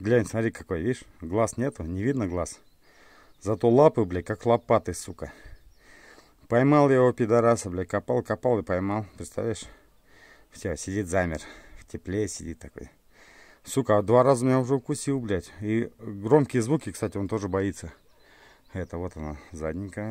Глянь, смотри какой, видишь? Глаз нету, не видно глаз. Зато лапы, бля, как лопаты, сука. Поймал я его, пидораса, бля, копал, копал и поймал, представляешь? Все, сидит замер, в тепле сидит такой. Сука, а два раза меня уже укусил, блядь. И громкие звуки, кстати, он тоже боится. Это вот она, задненькая.